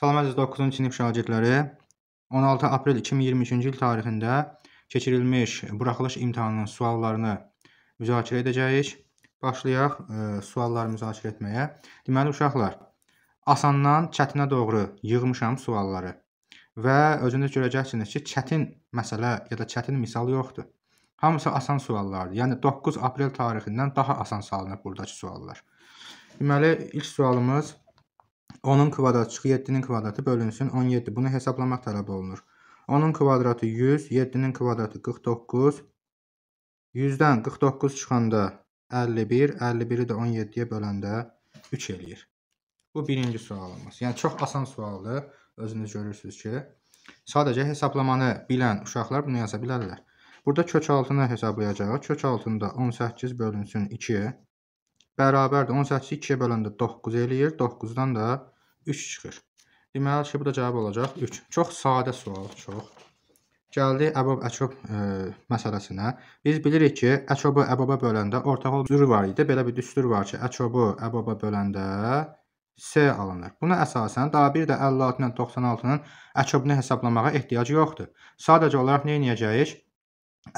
Salam əziz 9-cu sinif şagirdləri. 16 aprel 2023-cü il tarixində keçirilmiş buraxılış imtahanının suallarını müzakirə edəcəyik. Başlayaq e, sualları müzakirə etməyə. Deməli uşaqlar, asandan çətinə doğru yığmışam sualları. Və özünüz görəcəksiniz ki, çətin məsələ ya da çətin misal yoxdur. Hamısı asan suallardır. Yəni 9 aprel tarixindən daha asan salınır burdakı suallar. Deməli ilk sualımız 10-un kvadratı çıxı 7-nin kvadratı bölünsün 17. Bunu hesablamaq tələb olunur. 10-un kvadratı 100, 7-nin kvadratı 49. 100-dən 49 çıxanda 51, 51-i də 17-yə böləndə 3 eləyir. Bu birinci sualımız. Yəni çox asan sualdır. Özünüz görürsünüz ki, sadəcə hesablamanı bilən uşaqlar bunu yaza bilərlər. Burada kök altını hesablayacağıq. Kök altında 18 bölünsün 2 bərabərdir. 18-i 2-yə böləndə 9 eləyir. 9-dan da 3 çıxır. Deməli ki, bu da cavab olacaq 3. Çox sadə sual, çox. Gəldi əbab əçob ə, e, məsələsinə. Biz bilirik ki, əçobu əbaba böləndə ortaq düstur var idi. Belə bir düstur var ki, əçobu əbaba böləndə S alınır. Buna əsasən daha bir də 56 ilə 96-nın əçobunu hesablamağa ehtiyacı yoxdur. Sadəcə olaraq nə edəcəyik?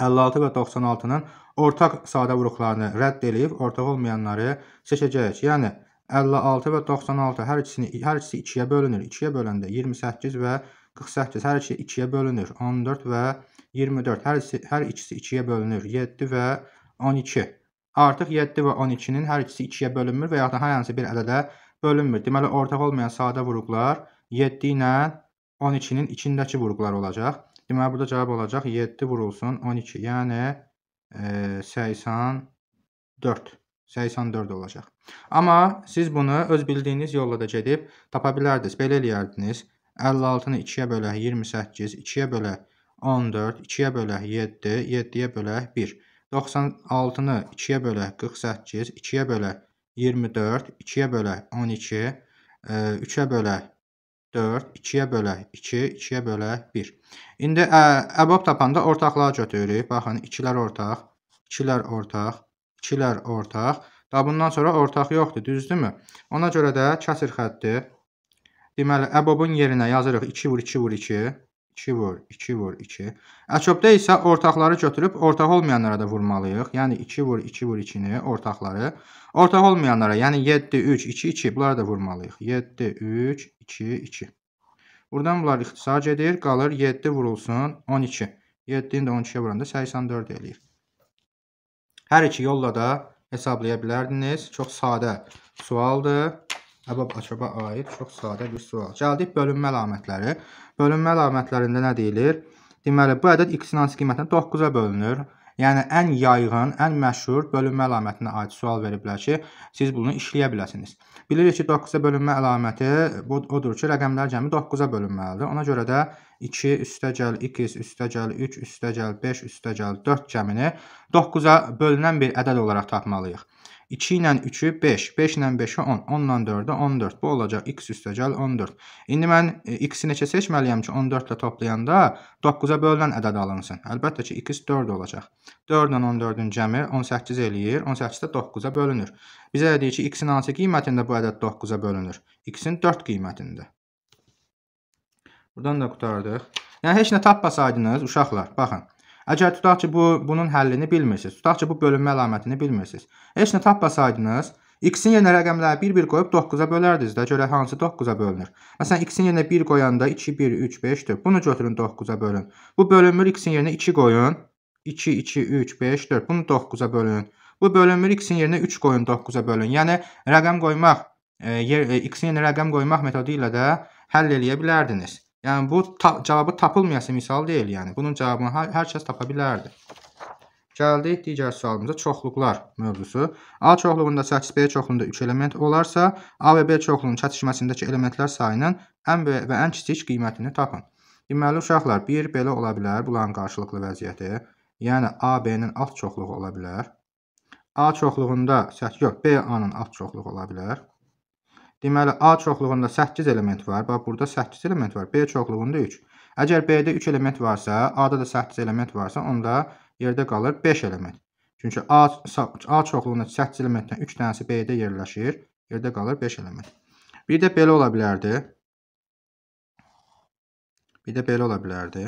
56 və 96-nın ortaq sadə vuruqlarını rədd eləyib, ortaq olmayanları seçəcəyik. Yəni, 56 və 96 hər ikisini, hər ikisi 2-yə bölünür. 2-yə böləndə 28 və 48 hər ikisi 2-yə bölünür. 14 və 24 hər ikisi, hər ikisi 2-yə bölünür. 7 və 12. Artıq 7 və 12-nin hər ikisi 2-yə bölünmür və yaxud da hər hansı bir ədədə bölünmür. Deməli, ortaq olmayan sadə vuruqlar 7 ilə 12-nin içindəki vuruqlar olacaq. Deməli burada cavab olacaq 7 vurulsun 12. Yəni e, 84. 84 olacaq. Amma siz bunu öz bildiyiniz yolla da gedib tapa bilərdiniz. Belə eləyərdiniz. 56-nı 2-yə bölək 28, 2-yə bölək 14, 2-yə bölək 7, 7-yə bölək 1. 96-nı 2-yə bölək 48, 2-yə bölək 24, 2-yə bölək 12, 3-ə bölək 4, 2-yə bölək 2, 2-yə bölək 1. İndi ə, əbab tapanda ortaqlığa götürürük. Baxın, 2-lər ortaq, 2-lər ortaq, 2-lər ortaq. Da bundan sonra ortaq yoxdur, düzdürmü? Ona görə də kəsir xətti. Deməli, əbobun yerinə yazırıq 2 vur 2 vur 2. 2 vur, 2 vur, 2. Əkobda isə ortaqları götürüb ortaq olmayanlara da vurmalıyıq. Yəni 2 vur, 2 vur 2-ni, ortaqları. Ortaq olmayanlara, yəni 7, 3, 2, 2 bunları da vurmalıyıq. 7, 3, 2, 2. Buradan bunlar ixtisar gedir. Qalır 7 vurulsun 12. 7-ni də 12-yə vuranda 84 eləyir. Hər iki yolla da hesablaya bilərdiniz. Çox sadə sualdır. Əbab Açaba aid çox sadə bir sual. Gəldik bölünmə əlamətləri. Bölünmə əlamətlərində nə deyilir? Deməli, bu ədəd x-in hansı qiymətinə 9-a bölünür. Yəni ən yayğın, ən məşhur bölünmə əlamətinə aid sual veriblər ki, siz bunu işləyə biləsiniz. Bilirik ki, 9-a bölünmə əlaməti bu odur ki, rəqəmlər cəmi 9-a bölünməlidir. Ona görə də 2 üstəgəl 2 üstəgəl 3 üstəgəl 5 üstəgəl 4 cəmini 9-a bölünən bir ədəd olaraq tapmalıyıq. 2 ilə 3-ü 5, 5 ilə 5-i 10, 10 ilə 4-ü 14. Bu olacaq x üstəgəl 14. İndi mən e, x-i neçə seçməliyəm ki, 14 ilə toplayanda 9-a bölünən ədəd alınsın. Əlbəttə ki, x 4 olacaq. 4 ilə 14-ün cəmi 18 eləyir. 18 də 9-a bölünür. Bizə də deyir ki, x-in hansı qiymətində bu ədəd 9-a bölünür? x-in 4 qiymətində. Buradan da qutardıq. Yəni heç nə tapmasaydınız uşaqlar, baxın. Əgər tutaq ki, bu bunun həllini bilmirsiniz, tutaq ki, bu bölünmə əlamətini bilmirsiniz. Heç nə tapmasaydınız, x-in yerinə rəqəmləri 1-1 qoyub 9-a bölərdiniz də, görə hansı 9-a bölünür. Məsələn, x-in yerinə 1 qoyanda 2, 1, 3, 5-dir. Bunu götürün 9-a bölün. Bu bölünmür, x-in yerinə 2 qoyun. 2, 2, 3, 5-dir. Bunu 9-a bölün. Bu bölünmür, x-in yerinə 3 qoyun, 9-a bölün. Yəni, rəqəm qoymaq, e, e, x-in yerinə rəqəm qoymaq metodu ilə də həll eləyə bilərdiniz. Yəni bu ta cavabı tapılmayası misal deyil, yəni bunun cavabını hər, hər kəs tapa bilərdi. Gəldik digər sualımıza çoxluqlar mövzusu. A çoxluğunda 8, B çoxluğunda 3 element olarsa, A və B çoxluğunun çatışmasındakı elementlər sayının ən böyük və ən kiçik qiymətini tapın. Deməli uşaqlar, 1 belə ola bilər bunların qarşılıqlı vəziyyəti. Yəni A B-nin alt çoxluğu ola bilər. A çoxluğunda 8 yox, B A-nın alt çoxluğu ola bilər. Deməli, A çoxluğunda 8 element var. Bax, burada 8 element var. B çoxluğunda 3. Əgər B-də 3 element varsa, A-da da 8 element varsa, onda yerdə qalır 5 element. Çünki A, A çoxluğunda 8 elementdən 3 dənəsi B-də yerləşir. Yerdə qalır 5 element. Bir də belə ola bilərdi. Bir də belə ola bilərdi.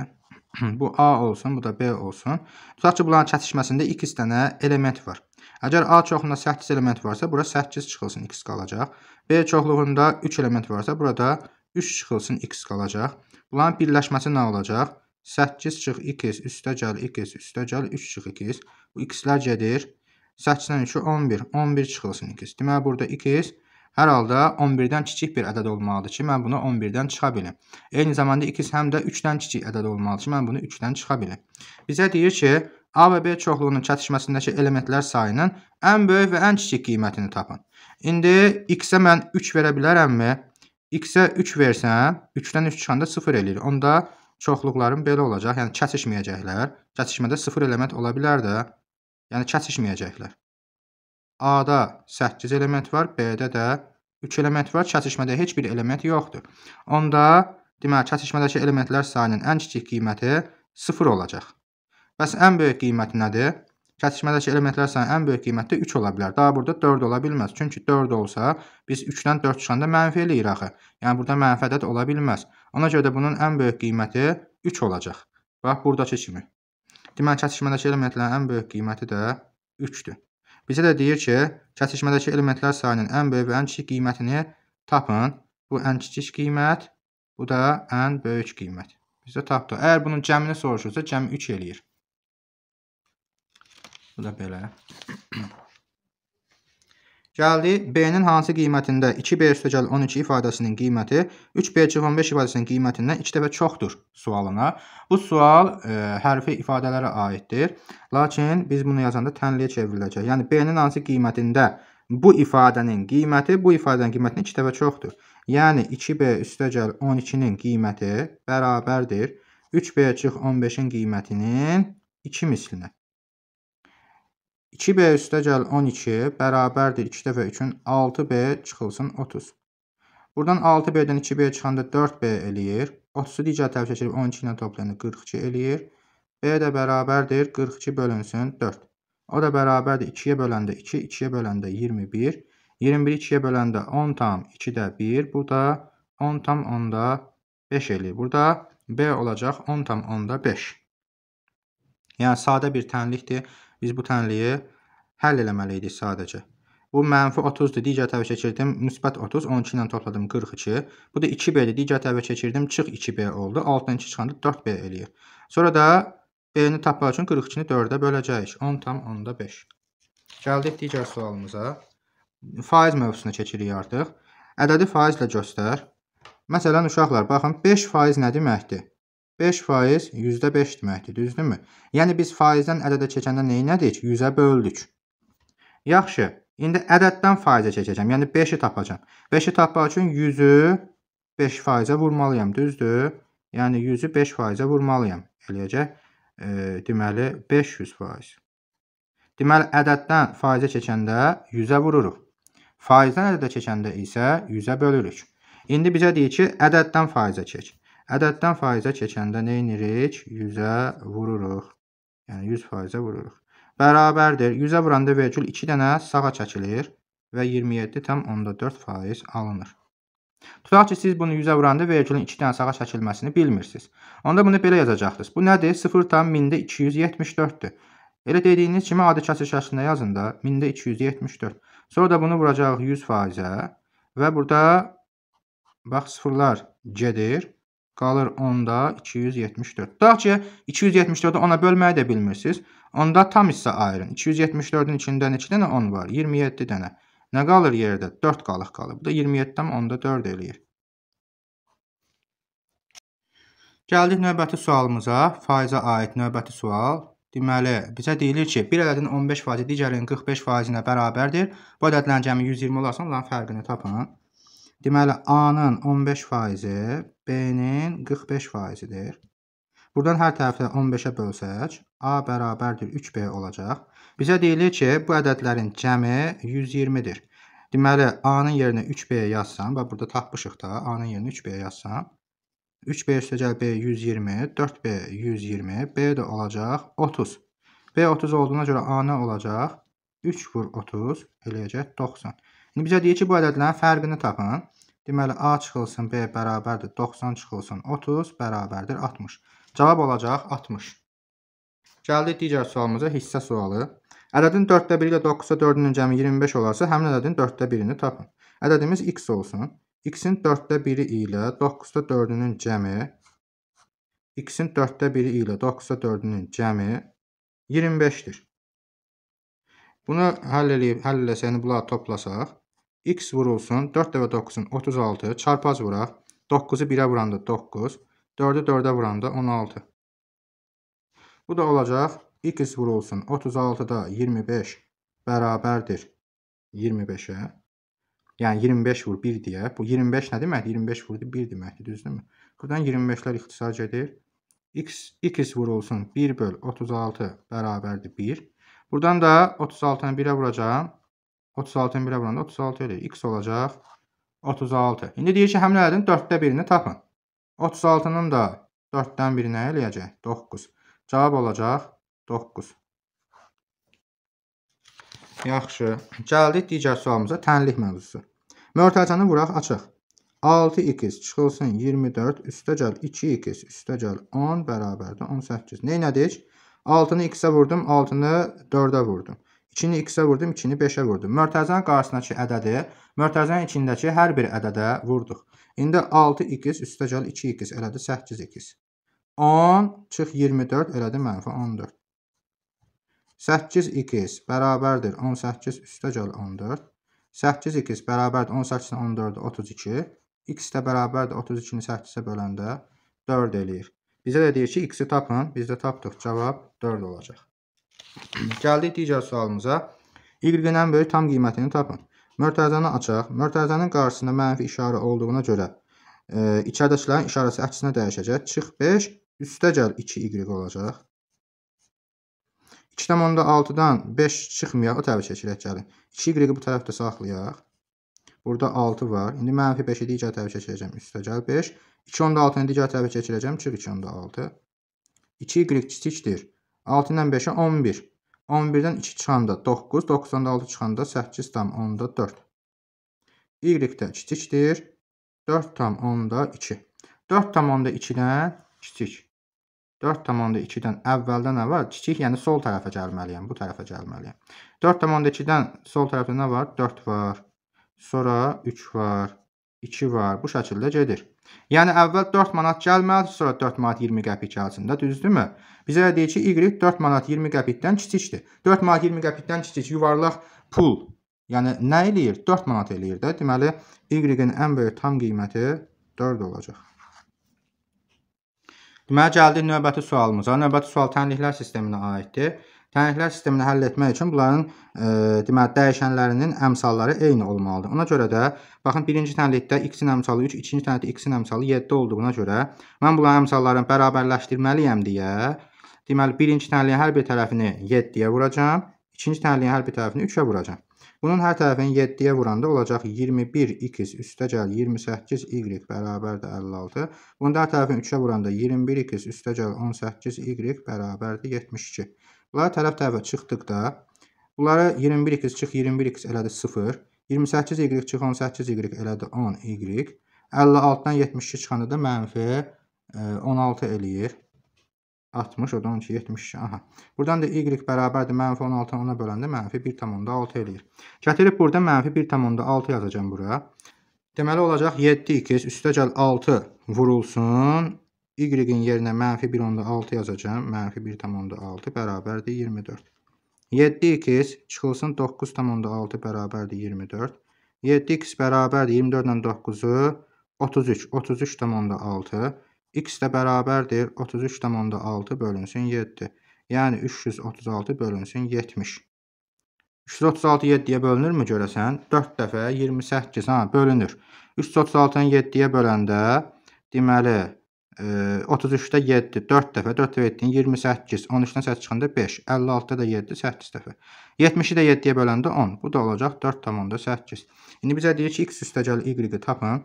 bu A olsun, bu da B olsun. Tutaq ki, bunların çatışməsində 2 dənə element var. Əgər A çoxluğunda 8 element varsa, bura 8 çıxılsın, x qalacaq. B çoxluğunda 3 element varsa, burada 3 çıxılsın, x qalacaq. Bunların birləşməsi nə olacaq? 8 çıx 2x üstə gəl 2x üstə gəl 3 çıx 2x. Bu x-lər gedir. 8-dən 3-ü 11. 11 çıxılsın 2x. Deməli burada 2x hər halda 11-dən kiçik bir ədəd olmalıdır ki, mən bunu 11-dən çıxa bilim. Eyni zamanda 2x həm də 3-dən kiçik ədəd olmalıdır ki, mən bunu 3-dən çıxa bilim. Bizə deyir ki, A və B çoxluğunun çatışmasındakı elementlər sayının ən böyük və ən kiçik qiymətini tapın. İndi x-ə mən 3 verə bilərəmmi? x-ə 3 versəm, 3-dən 3 çıxanda 0 eləyir. Onda çoxluqlarım belə olacaq, yəni çatışmayacaqlar. Çatışmada 0 element ola bilər də. Yəni çatışmayacaqlar. A-da 8 element var, B-də də 3 element var, çatışmada heç bir element yoxdur. Onda, deməli, çatışmadakı elementlər sayının ən kiçik qiyməti 0 olacaq. Bəs ən böyük qiymət nədir? Kəsişmədəki elementlər sayı ən böyük qiyməti 3 ola bilər. Daha burada 4 ola bilməz. Çünki 4 olsa, biz 3-dən 4 çıxanda mənfi eləyir axı. Yəni, burada mənfi ədəd ola bilməz. Ona görə də bunun ən böyük qiyməti 3 olacaq. Bax, buradakı kimi. Deməli, kəsişmədəki elementlərin ən böyük qiyməti də 3-dür. Bizə də deyir ki, kəsişmədəki elementlər sayının ən böyük və ən kiçik qiymətini tapın. Bu ən kiçik qiymət, bu da ən böyük qiymət. Bizə tapdıq. Əgər bunun cəmini soruşursa, cəmi 3 eləyir. Bu da belə. Gəldi B-nin hansı qiymətində 2B üstəgəl 12 ifadəsinin qiyməti 3B-15 ifadəsinin qiymətindən 2 dəfə çoxdur sualına. Bu sual e, hərfi ifadələrə aiddir. Lakin biz bunu yazanda tənliyə çevriləcək. Yəni B-nin hansı qiymətində bu ifadənin qiyməti bu ifadənin qiymətindən 2 dəfə çoxdur. Yəni 2B üstəgəl 12-nin qiyməti bərabərdir 3B-15-in qiymətinin 2 mislinə. 2B üstə gəl 12 bərabərdir 2 dəfə 3-ün 6B çıxılsın 30. Buradan 6B-dən 2B çıxanda 4B eləyir. 30-u digər tərəfə çəkilib 12 ilə toplayanda 42 eləyir. B də bərabərdir 42 bölünsün 4. O da bərabərdir 2-yə böləndə 2, 2-yə böləndə 21. 21 2-yə böləndə 10 tam 2 də 1. Burada 10 tam 10 da 5 eləyir. Burada B olacaq 10 tam 10 da 5. Yəni sadə bir tənlikdir. Biz bu tənliyi həll eləməli idik sadəcə. Bu mənfi 30-dur. Digər tərəfə keçirdim. Müsbət 30. 12 ilə topladım 42. Bu da 2B-dir. Digər tərəfə keçirdim. Çıx 2B oldu. 6-dan 2 çıxanda 4B eləyir. Sonra da B-ni tapmaq üçün 42-ni 4-ə böləcəyik. 10 tam 10-da 5. Gəldik digər sualımıza. Faiz mövzusuna keçirik artıq. Ədədi faizlə göstər. Məsələn, uşaqlar, baxın, 5 faiz nə deməkdir? 5 faiz yüzdə 5 deməkdir, düzdürmü? Yəni, biz faizdən ədədə keçəndə neynədik? 100-ə böldük. Yaxşı, indi ədəddən faizə çəkəcəm, yəni 5-i tapacam. 5-i tapmaq üçün 100-ü 5 faizə vurmalıyam, düzdür? Yəni, 100-ü 5 faizə vurmalıyam. Eləyəcək, e, deməli, 500 faiz. Deməli, ədəddən faizə keçəndə 100-ə vururuq. Faizdən ədədə keçəndə isə 100-ə bölürük. İndi bizə deyir ki, ədəddən faizə çək. Ədəddən faizə keçəndə nə edirik? 100-ə vururuq. Yəni 100%-ə vururuq. Bərabərdir. 100-ə vuranda vergül 2 dənə sağa çəkilir və 27,4% alınır. Tutaq ki, siz bunu 100-ə vuranda vergülün 2 dənə sağa çəkilməsini bilmirsiniz. Onda bunu belə yazacaqsınız. Bu nədir? 0,1274-dür. Elə dediyiniz kimi adi kəsir şəklində yazın da 1274. Sonra da bunu vuracağıq 100%-ə və burada bax sıfırlar gedir. Qalır 10-da 274. Tutaq ki, 274-ü 10-a bölməyi də bilmirsiniz. Onda tam hissə ayırın. 274-ün içində neçə dənə 10 var? 27 dənə. Nə qalır yerdə? 4 qalıq qalır. Bu da 27-dən 10-da 4 eləyir. Gəldik növbəti sualımıza. Faizə aid növbəti sual. Deməli, bizə deyilir ki, bir ədədin 15 faizi digərinin 45 faizinə bərabərdir. Bu ədədlərin cəmi 120 olarsa, onların fərqini tapın. Deməli, A-nın 15 faizi B-nin 45 faizidir. Buradan hər tərəfdə 15-ə bölsək, A bərabərdir 3B olacaq. Bizə deyilir ki, bu ədədlərin cəmi 120-dir. Deməli, A-nın yerinə 3B yazsam və burada tapmışıq da, A-nın yerinə 3B yazsam, 3B üstəcəl B 120, 4B 120, B də olacaq 30. B 30 olduğuna görə A nə olacaq? 3 vur 30 eləyəcək 90. İndi bizə deyir ki, bu ədədlərin fərqini tapın. Deməli, A çıxılsın, B bərabərdir 90 çıxılsın, 30 bərabərdir 60. Cavab olacaq 60. Gəldik digər sualımıza, hissə sualı. Ədədin 4-də 1 ilə 9-da 4-ünün cəmi 25 olarsa, həmin ədədin 4-də 1-ini tapın. Ədədimiz x olsun. x-in 4-də 1-i ilə 9-da 4-ünün cəmi x-in 4-də 1-i ilə 9-da 4-ünün cəmi 25-dir. Bunu həll, eləyib, həll eləsəyini bunları toplasaq, X vurulsun. 4 dəvə 9-un 36. Çarpaz vuraq. 9-u 1-ə vuranda 9. 4-ü 4-ə vuranda 16. Bu da olacaq. X vurulsun. 36-da 25 bərabərdir 25-ə. Yəni 25 vur 1 deyə. Bu 25 nə deməkdir? 25 vurdu 1 deməkdir, düzdürmü? Buradan 25-lər ixtisar gedir. X, X vurulsun. 1 böl 36 bərabərdir 1. Buradan da 36-nı 1-ə vuracağam. 36-nı 1-ə vuranda 36 eləyir. X olacaq 36. İndi deyir ki, həmlələrin 4-də birini tapın. 36-nın da 4-dən birinə eləyəcək 9. Cavab olacaq 9. Yaxşı. Gəldik digər sualımıza tənlik mövzusu. Mörtəcanı vuraq açıq. 6x çıxılsın 24 üstə gəl 2x üstə gəl 10 bərabərdir 18. Neynədik? 6-nı x-ə vurdum, 6-nı 4-ə vurdum. 2-ni x-ə vurdum, 2-ni 5-ə vurdum. Mörtəzənin qarşısındakı ədədi mörtəzənin içindəki hər bir ədədə vurduq. İndi 6x üstə gəl 2x elədi 8x. 10 çıx 24 elədi mənfi 14. 8x bərabərdir 18 üstə gəl 14. 8x bərabərdir 18-dən 14 32. x də bərabərdir 32-ni 8-ə böləndə 4 eləyir. Bizə də deyir ki, x-i tapın. Biz də tapdıq. Cavab 4 olacaq. Gəldik digər sualımıza. Y-nin ən böyük tam qiymətini tapın. Mörtəzəni açaq. Mörtəzənin qarşısında mənfi işarə olduğuna görə e, içərdəkilərin işarəsi əksinə dəyişəcək. Çıx 5, üstə gəl 2y olacaq. 2,6-dan 5 çıxmayaq, o tərəfə çəkilək gəlin. 2y bu tərəfdə saxlayaq. Burada 6 var. İndi mənfi 5-i digər tərəfə çəkiləcəm. Üstə gəl 5. 2,6-nı digər tərəfə çəkiləcəm. Çıx 2,6. 2y kiçikdir. 6 ilə 5-ə 11. 11-dən 2 çıxanda 9, 96 çıxanda 8 tam 10-da 4. Y-də kiçikdir. 4 tam 10-da 2. 4 tam 10-da 2-dən kiçik. 4 tam 10-da 2-dən əvvəldən əvvəl kiçik, yəni sol tərəfə gəlməliyəm, bu tərəfə gəlməliyəm. 4 tam 10-da 2-dən sol tərəfdə nə var? 4 var. Sonra 3 var, 2 var. Bu şəkildə gedir. Yəni əvvəl 4 manat gəlməlidir, sonra 4 manat 20 qəpik gəlsin də, düzdürmü? Bizə də deyir ki, y 4 manat 20 qəpikdən kiçikdir. 4 manat 20 qəpikdən kiçik yuvarlaq pul. Yəni nə eləyir? 4 manat eləyir də. Deməli y-in ən böyük tam qiyməti 4 olacaq. Deməli gəldik növbəti sualımıza. Növbəti sual tənliklər sisteminə aiddir. Dəyənəklər sistemini həll etmək üçün bunların e, deməli dəyişənlərinin əmsalları eyni olmalıdır. Ona görə də baxın birinci tənlikdə x-in əmsalı 3, ikinci tənlikdə x-in əmsalı 7 olduğuna görə mən bunların əmsallarını bərabərləşdirməliyəm deyə deməli birinci tənliyin hər bir tərəfini 7-yə vuracağam, ikinci tənliyin hər bir tərəfini 3-ə vuracağam. Bunun hər tərəfini 7-yə vuranda olacaq 21x üstəgəl 28y bərabərdir 56. Bunun hər tərəfini 3-ə vuranda 21x üstəgəl 18y bərabərdir 72. Bunlar tərəf tərəfə çıxdıqda bunları 21x çıx 21x elədi 0, 28y çıx 18y elədi 10y, 56-dan 72 çıxanda da mənfi 16 e, eləyir. 60, oradan 12, 72, aha. Buradan da y bərabərdir, mənfi 16-dan 10-a böləndə mənfi 1,6 eləyir. Gətirib burada mənfi 1,6 yazacam bura. Deməli olacaq 7x üstə gəl 6 vurulsun Y-in yerinə mənfi 1.6 yazacağım. Mənfi 1.6 bərabərdir 24. 7x çıxılsın 9.6 bərabərdir 24. 7x bərabərdir 24 ilə 9-u 33. 33.6. x də bərabərdir 33.6 bölünsün 7. Yəni 336 bölünsün 70. 336 7-yə bölünürmü görəsən? 4 dəfə 28 ha, bölünür. 336-nı 7-yə böləndə deməli 33-də 7, 4 dəfə, 4 dəfə 7-nin 28, 13-dən 8 çıxanda 5, 56-da 7, 8 dəfə. 70-i də 7-yə böləndə 10, bu da olacaq 4,8. İndi bizə deyir ki, x üstəgəl y-i tapın.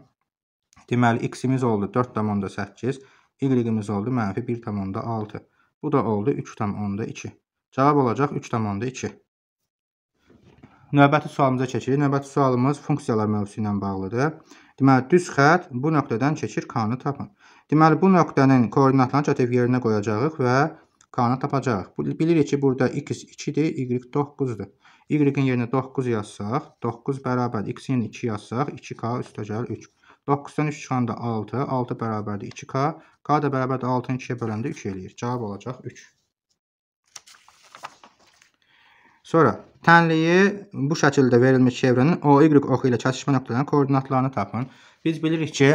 Deməli, x-imiz oldu 4,8, y-imiz oldu mənfi 1,6. Bu da oldu 3,2. Cavab olacaq 3,2. Növbəti sualımıza keçirik. Növbəti sualımız funksiyalar mövzusu ilə bağlıdır. Deməli, düz xət bu nöqtədən keçir K-nı tapın. Deməli, bu nöqtənin koordinatlarını çatıb yerinə qoyacağıq və K-nı tapacağıq. Bilirik ki, burada x 2-dir, y 9-dur. Y-in yerinə 9 yazsaq, 9 bərabər x-in 2 yazsaq, 2K üstə gəlir 3. 9-dan 3 çıxanda 6, 6 bərabərdir 2K, K da bərabərdir 6-ın 2-yə böləndə 3 eləyir. Cavab olacaq 3. Sonra Tənliyi bu şəkildə verilmiş çevrənin OY oxu ilə kəsişmə nöqtələrinin koordinatlarını tapın. Biz bilirik ki,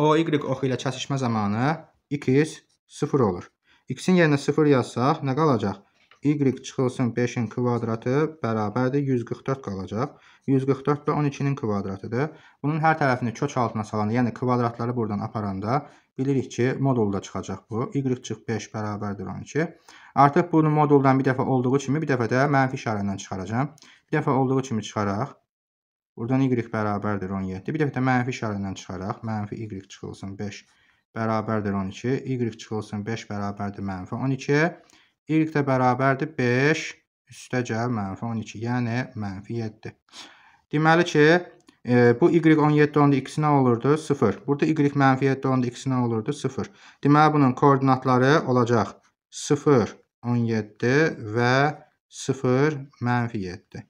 OY oxu ilə kəsişmə zamanı 200 0 olur. X-in yerinə 0 yazsaq nə qalacaq? Y çıxılsın 5-in kvadratı bərabərdir 144 qalacaq. 144 də 12-nin kvadratıdır. Bunun hər tərəfini kök altına salanda, yəni kvadratları buradan aparanda Bilirik ki, modulda çıxacaq bu. Y çıx 5 bərabərdir 12. Artıq bunu moduldan bir dəfə olduğu kimi, bir dəfə də mənfi işarəndən çıxaracam. Bir dəfə olduğu kimi çıxaraq. Buradan y bərabərdir 17. Bir dəfə də mənfi işarəndən çıxaraq. Mənfi y çıxılsın 5 bərabərdir 12. Y çıxılsın 5 bərabərdir mənfi 12. Y də bərabərdir 5 üstə gəl mənfi 12. Yəni mənfi 7. Deməli ki, E, bu y 17-10-da x nə olurdu? 0. Burada y mənfi 7-10-da x nə olurdu? 0. Deməli, bunun koordinatları olacaq 0, 17 və 0, mənfi 7.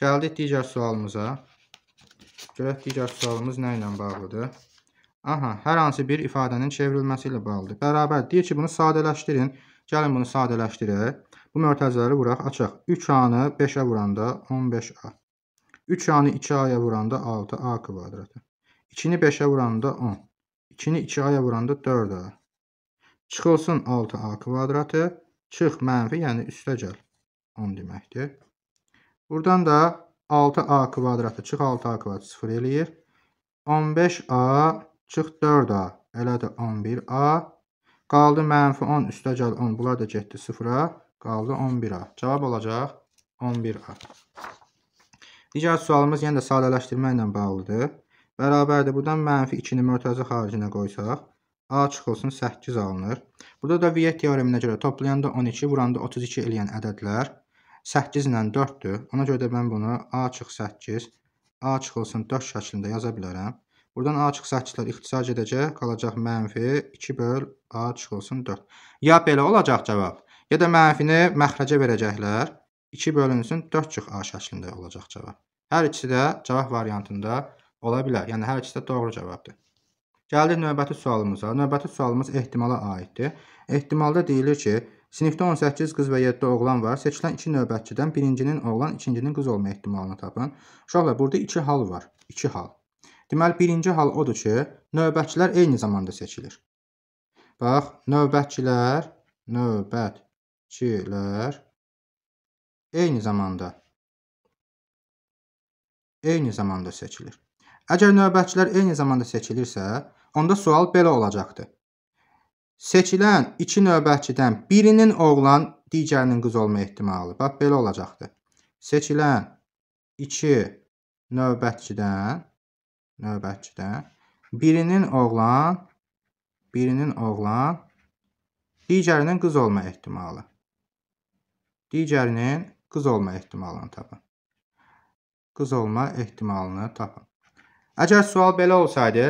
Gəldik digər sualımıza. Görək digər sualımız nə ilə bağlıdır? Aha, hər hansı bir ifadənin çevrilməsi ilə bağlıdır. Bərabər deyir ki, bunu sadələşdirin. Gəlin bunu sadələşdirək. Bu mörtəzələri vuraq, açaq. 3A-nı 5-ə vuranda 15A. 3A-nı 2A-ya vuranda 6A kvadratı. 2-ni 5-ə vuranda 10. 2-ni 2A-ya vuranda 4A. Çıxılsın 6A kvadratı. Çıx mənfi, yəni üstə gəl. 10 deməkdir. Buradan da 6A kvadratı çıx 6A kvadratı 0 eləyir. 15A çıx 4A. Elə də 11A. Qaldı mənfi 10 üstə gəl 10. Bunlar da getdi 0-a. Qaldı 11A. Cavab olacaq 11A. Digər sualımız yenə də sadələşdirmə ilə bağlıdır. Bərabərdir. Buradan mənfi 2-ni mötəzə xaricinə qoysaq, A çıxılsın 8 alınır. Burada da Viet teoreminə görə toplayanda 12, vuranda 32 eləyən ədədlər 8 ilə 4-dür. Ona görə də mən bunu A çıx 8, A çıxılsın 4 şəklində yaza bilərəm. Buradan A çıx 8-lər ixtisar gedəcək, qalacaq mənfi 2 böl A çıxılsın 4. Ya belə olacaq cavab, ya da mənfini məxrəcə verəcəklər. 2 bölünsün 4 çıx A şəklində olacaq cavab. Hər ikisi də cavab variantında ola bilər. Yəni, hər ikisi də doğru cavabdır. Gəldik növbəti sualımıza. Növbəti sualımız ehtimala aiddir. Ehtimalda deyilir ki, sinifdə 18 qız və 7 oğlan var. Seçilən 2 növbətçidən birincinin oğlan, ikincinin qız olma ehtimalını tapın. Uşaqlar, burada 2 hal var. 2 hal. Deməli, birinci hal odur ki, növbətçilər eyni zamanda seçilir. Bax, növbətçilər, növbətçilər eyni zamanda eyni zamanda seçilir. Əgər növbətçilər eyni zamanda seçilirsə, onda sual belə olacaqdır. Seçilən iki növbətçidən birinin oğlan, digərinin qız olma ehtimalı. Bax, belə olacaqdır. Seçilən iki növbətçidən növbətçidən birinin oğlan, birinin oğlan, digərinin qız olma ehtimalı. Digərinin qız olma ehtimalını tapın. Qız olma ehtimalını tapın. Əgər sual belə olsaydı,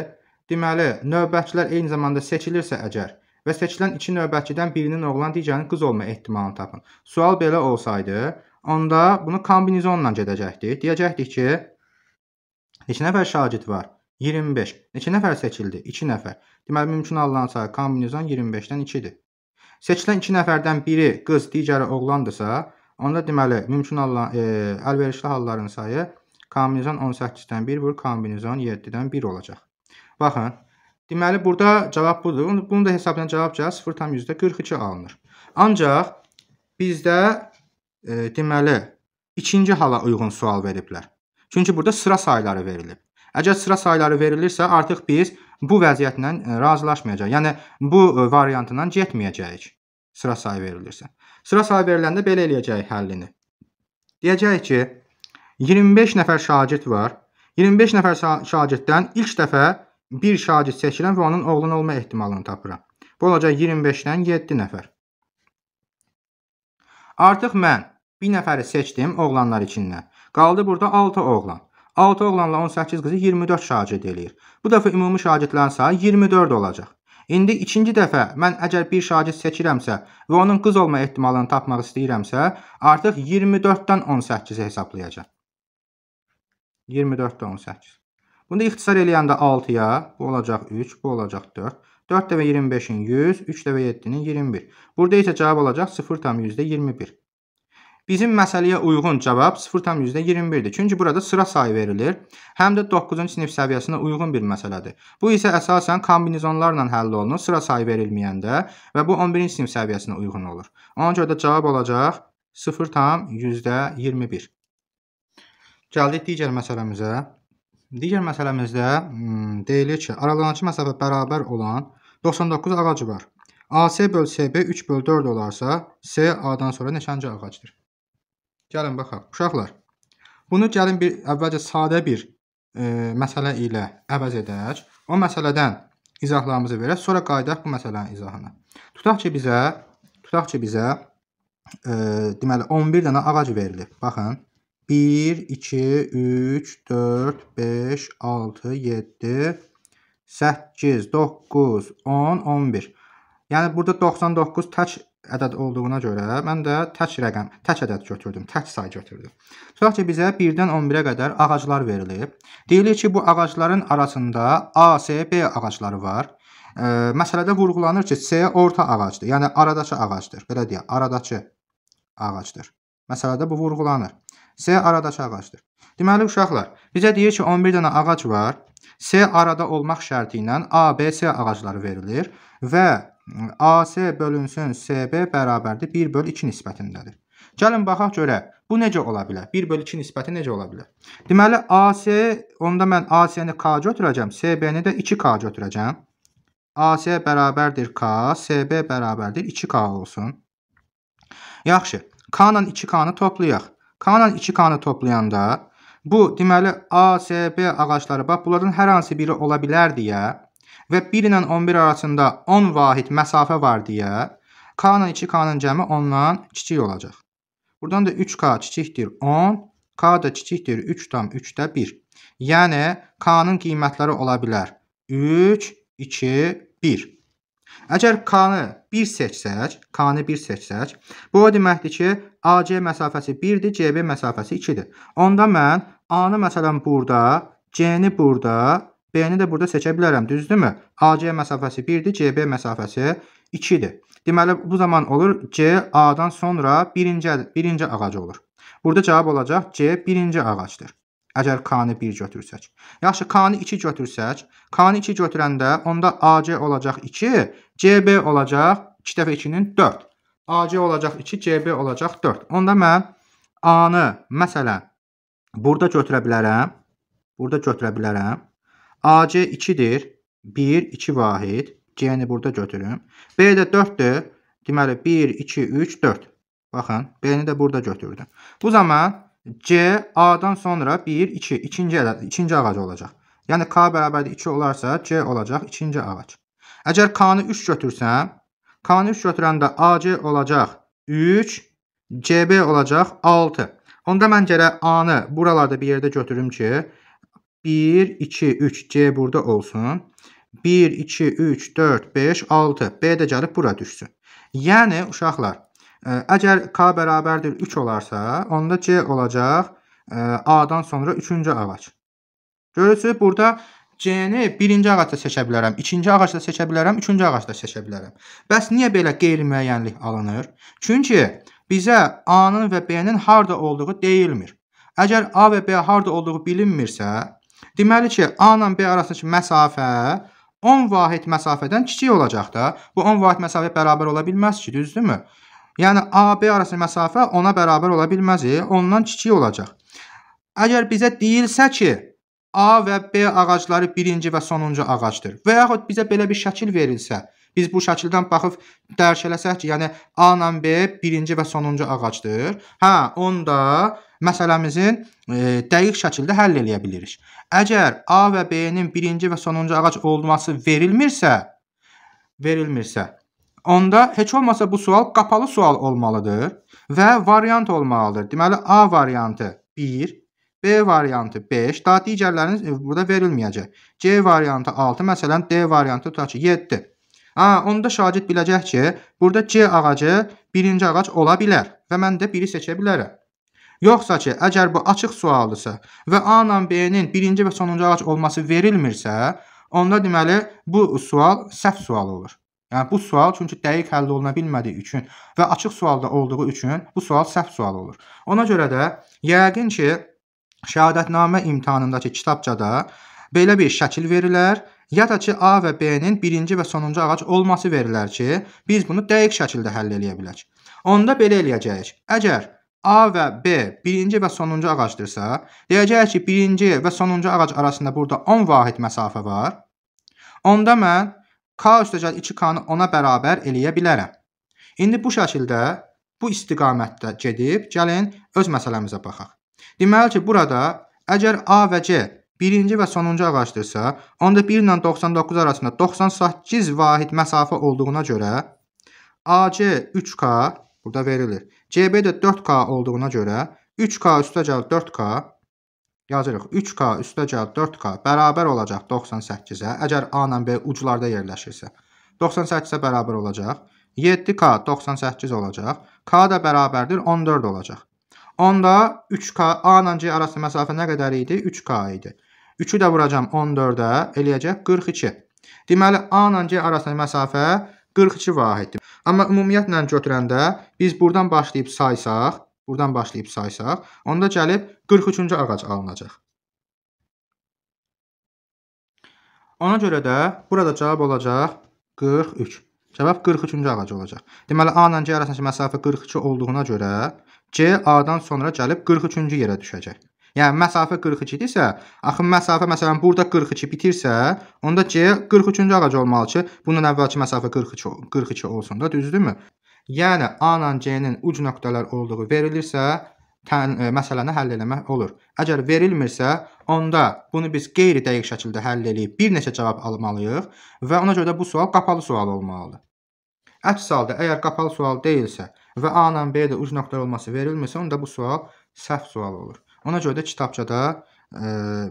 deməli, növbətçilər eyni zamanda seçilirsə əgər və seçilən iki növbətçidən birinin oğlan, digərinin qız olma ehtimalını tapın. Sual belə olsaydı, onda bunu kombinizonla gedəcəkdik. Deyəcəkdik ki, neçə nəfər şagird var? 25. Neçə nəfər seçildi? 2 nəfər. Deməli, mümkün alınan sayı kombinizon 25-dən 2-dir. Seçilən 2 nəfərdən biri qız, digəri oğlandırsa, Onda deməli, mümkün olan e, əlverişli halların sayı kombinizon 18-dən 1 vur kombinizon 7-dən 1 olacaq. Baxın, deməli burada cavab budur. Bunu da hesabdan cavab gəl 0,42 alınır. Ancaq bizdə e, deməli ikinci hala uyğun sual veriblər. Çünki burada sıra sayları verilib. Əgər sıra sayları verilirsə, artıq biz bu vəziyyətlə e, razılaşmayacağıq. Yəni bu e, variantından getməyəcəyik. Sıra sayı verilirsə. Sıra sayı veriləndə belə eləyəcəyik həllini. Deyəcəyik ki, 25 nəfər şagird var. 25 nəfər şagirddən ilk dəfə bir şagird seçirəm və onun oğlan olma ehtimalını tapıram. Bu olacaq 25-dən 7 nəfər. Artıq mən bir nəfəri seçdim oğlanlar içindən. Qaldı burada 6 oğlan. 6 oğlanla 18 qızı 24 şagird eləyir. Bu dəfə ümumi şagirdlərin sayı 24 olacaq. İndi ikinci dəfə mən əgər bir şagird seçirəmsə və onun qız olma ehtimalını tapmaq istəyirəmsə, artıq 24-dən 18-i hesablayacaq. 24-də 18. Bunu da ixtisar eləyəndə 6-ya, bu olacaq 3, bu olacaq 4. 4 dəvə 25-in 100, 3 dəvə 7-nin 21. Burada isə cavab olacaq 0,21. Bizim məsələyə uyğun cavab 0,21-dir. Çünki burada sıra sayı verilir. Həm də 9-cu sinif səviyyəsinə uyğun bir məsələdir. Bu isə əsasən kombinizonlarla həll olunur sıra sayı verilməyəndə və bu 11-ci sinif səviyyəsinə uyğun olur. Ona görə də cavab olacaq 0,21. Gəldik digər məsələmizə. Digər məsələmizdə hmm, deyilir ki, aralanıcı məsafə bərabər olan 99 ağacı var. AC böl CB 3 böl 4 olarsa, C A-dan sonra neçənci ağacdır? Gəlin baxaq. Uşaqlar, bunu gəlin bir əvvəlcə sadə bir e, məsələ ilə əvəz edək. O məsələdən izahlarımızı verək, sonra qayıdaq bu məsələnin izahına. Tutaq ki, bizə tutaq ki, bizə e, deməli 11 dənə ağac verilib. Baxın. 1 2 3 4 5 6 7 8 9 10 11. Yəni burada 99 tək ədəd olduğuna görə mən də tək rəqəm, tək ədəd götürdüm, tək say götürdüm. Tutaq ki, bizə 1-dən 11-ə qədər ağaclar verilib. Deyilir ki, bu ağacların arasında A, S, B ağacları var. Ə, məsələdə vurğulanır ki, S orta ağacdır, yəni aradakı ağacdır. Belə deyək, aradakı ağacdır. Məsələdə bu vurğulanır. S aradakı ağacdır. Deməli, uşaqlar, bizə deyir ki, 11 dənə ağac var. S arada olmaq şərti ilə A, B, S ağacları verilir və AC bölünsün SB bərabərdir 1 böl 2 nisbətindədir. Gəlin baxaq görə bu necə ola bilər? 1 böl 2 nisbəti necə ola bilər? Deməli AC, onda mən AC-ni K götürəcəm, SB-ni də 2K götürəcəm. AC bərabərdir K, SB bərabərdir 2K olsun. Yaxşı, K ilə 2K-nı toplayaq. K ilə 2K-nı toplayanda bu deməli ACB ağacları, bax bunların hər hansı biri ola bilər deyə və 1 ilə 11 arasında 10 vahid məsafə var deyə k ilə 2k-nın cəmi ondan kiçik olacaq. Buradan da 3k kiçikdir 10, k da kiçikdir 3 tam 3də 1. Yəni k-nın qiymətləri ola bilər 3, 2, 1. Əgər k-nı 1 seçsək, k-nı 1 seçsək, bu o deməkdir ki, AC məsafəsi 1-dir, CB məsafəsi 2-dir. Onda mən A-nı məsələn burada, C-ni burada, B-ni də burada seçə bilərəm, düzdürmü? AC məsafəsi 1-dir, CB məsafəsi 2-dir. Deməli, bu zaman olur C A-dan sonra birinci, birinci ağac olur. Burada cavab olacaq C birinci ağacdır. Əgər K-ni 1 götürsək. Yaxşı, K-ni 2 götürsək, K-ni 2 götürəndə onda AC olacaq 2, CB olacaq 2 dəfə 2-nin 4. AC olacaq 2, CB olacaq 4. Onda mən A-nı, məsələn, burada götürə bilərəm. Burada götürə bilərəm. AC 2-dir. 1, 2 vahid. C-ni burada götürüm. B də 4-dür. Deməli 1, 2, 3, 4. Baxın, B-ni də burada götürdüm. Bu zaman C A-dan sonra 1, 2, ikinci, ikinci ağac olacaq. Yəni K bərabərdir 2 olarsa C olacaq ikinci ağac. Əgər K-nı 3 götürsəm, K-nı 3 götürəndə AC olacaq 3, CB olacaq 6. Onda mən gərək A-nı buralarda bir yerdə götürüm ki, 1, 2, 3. C burada olsun. 1, 2, 3, 4, 5, 6. B də gəlib bura düşsün. Yəni, uşaqlar, e, əgər K bərabərdir 3 olarsa, onda C olacaq e, A-dan sonra 3-cü ağac. Görürsünüz, burada C-ni birinci ağacda seçə bilərəm, ikinci ağacda seçə bilərəm, üçüncü ağacda seçə bilərəm. Bəs niyə belə qeyri-müəyyənlik alınır? Çünki bizə A-nın və B-nin harada olduğu deyilmir. Əgər A və B harada olduğu bilinmirsə, Deməli ki, A ilə B arasındakı məsafə 10 vahid məsafədən kiçik olacaq da. Bu 10 vahid məsafə bərabər ola bilməz ki, düzdürmü? Yəni AB arasındakı məsafə 10-a bərabər ola bilməz, ondan kiçik olacaq. Əgər bizə deyilsə ki, A və B ağacları birinci və sonuncu ağacdır və yaxud bizə belə bir şəkil verilsə, biz bu şəkildən baxıb dərk eləsək ki, yəni A ilə B birinci və sonuncu ağacdır. Hə, onda məsələmizin e, dəqiq şəkildə həll eləyə bilirik. Əgər A və B-nin birinci və sonuncu ağac olması verilmirsə, verilmirsə, onda heç olmasa bu sual qapalı sual olmalıdır və variant olmalıdır. Deməli A variantı 1, B variantı 5, daha digərləriniz e, burada verilməyəcək. C variantı 6, məsələn D variantı tutaq ki 7. Ha, onda şagird biləcək ki, burada C ağacı birinci ağac ola bilər və mən də biri seçə bilərəm. Yoxsa ki, əgər bu açıq sualdırsa və A-nın B-nin birinci və sonuncu ağac olması verilmirsə, onda deməli bu sual səhv sual olur. Yəni bu sual çünki dəqiq həll oluna bilmədiyi üçün və açıq sualda olduğu üçün bu sual səhv sual olur. Ona görə də yəqin ki, şəhadətnamə imtahanındakı kitabçada belə bir şəkil verilər ya da ki A və B-nin birinci və sonuncu ağac olması verilər ki, biz bunu dəqiq şəkildə həll eləyə bilək. Onda belə eləyəcəyik. Əgər A və B birinci və sonuncu ağacdırsa, deyəcəyik ki, birinci və sonuncu ağac arasında burada 10 vahid məsafə var. Onda mən K üstəgəl 2K-nı 10-a bərabər eləyə bilərəm. İndi bu şəkildə, bu istiqamətdə gedib, gəlin öz məsələmizə baxaq. Deməli ki, burada əgər A və C birinci və sonuncu ağacdırsa, onda 1 ilə 99 arasında 98 vahid məsafə olduğuna görə AC 3K burada verilir. CB də 4K olduğuna görə 3K üstəgəl 4K yazırıq. 3K üstəgəl 4K bərabər olacaq 98-ə. Əgər A ilə B uclarda yerləşirsə. 98-ə bərabər olacaq. 7K 98 olacaq. K da bərabərdir 14 olacaq. Onda 3K A ilə C arası məsafə nə qədər idi? 3K idi. 3-ü də vuracam 14-ə, eləyəcək 42. Deməli A ilə C arasındakı məsafə 42 vahiddir. Amma ümumiyyətlə götürəndə biz burdan başlayıb saysaq, burdan başlayıb saysaq, onda gəlib 43-cü ağac alınacaq. Ona görə də burada cavab olacaq 43. Cavab 43-cü ağac olacaq. Deməli, A ilə C arasındakı məsafə 42 olduğuna görə C A-dan sonra gəlib 43-cü yerə düşəcək. Yəni məsafə 42 idisə, axı məsafə məsələn burada 42 bitirsə, onda C 43-cü ağac olmalı ki, bundan əvvəlki məsafə 42 42 olsun da, düzdürmü? Yəni A ilə C-nin uc nöqtələr olduğu verilirsə, tən, ə, e, məsələni həll eləmək olur. Əgər verilmirsə, onda bunu biz qeyri-dəqiq şəkildə həll eləyib bir neçə cavab almalıyıq və ona görə də bu sual qapalı sual olmalıdır. Əks halda əgər qapalı sual deyilsə və A ilə B-də uc nöqtələr olması verilmirsə, onda bu sual səhv sual olur. Ona görə də kitabçada ə, e,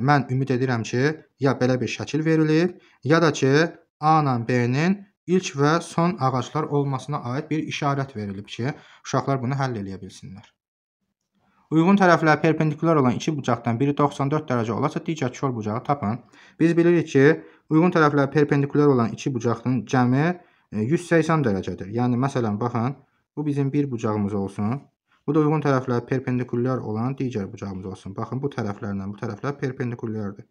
mən ümid edirəm ki, ya belə bir şəkil verilib, ya da ki, A ilə B-nin ilk və son ağaclar olmasına aid bir işarət verilib ki, uşaqlar bunu həll eləyə bilsinlər. Uyğun tərəflər perpendikulyar olan iki bucaqdan biri 94 dərəcə olarsa, digər kör bucağı tapın. Biz bilirik ki, uyğun tərəflər perpendikulyar olan iki bucaqın cəmi 180 e, dərəcədir. Yəni, məsələn, baxın, bu bizim bir bucağımız olsun. Bu da uyğun tərəflər perpendikulyar olan digər bucağımız olsun. Baxın, bu tərəflərlə bu tərəflər perpendikulyardır.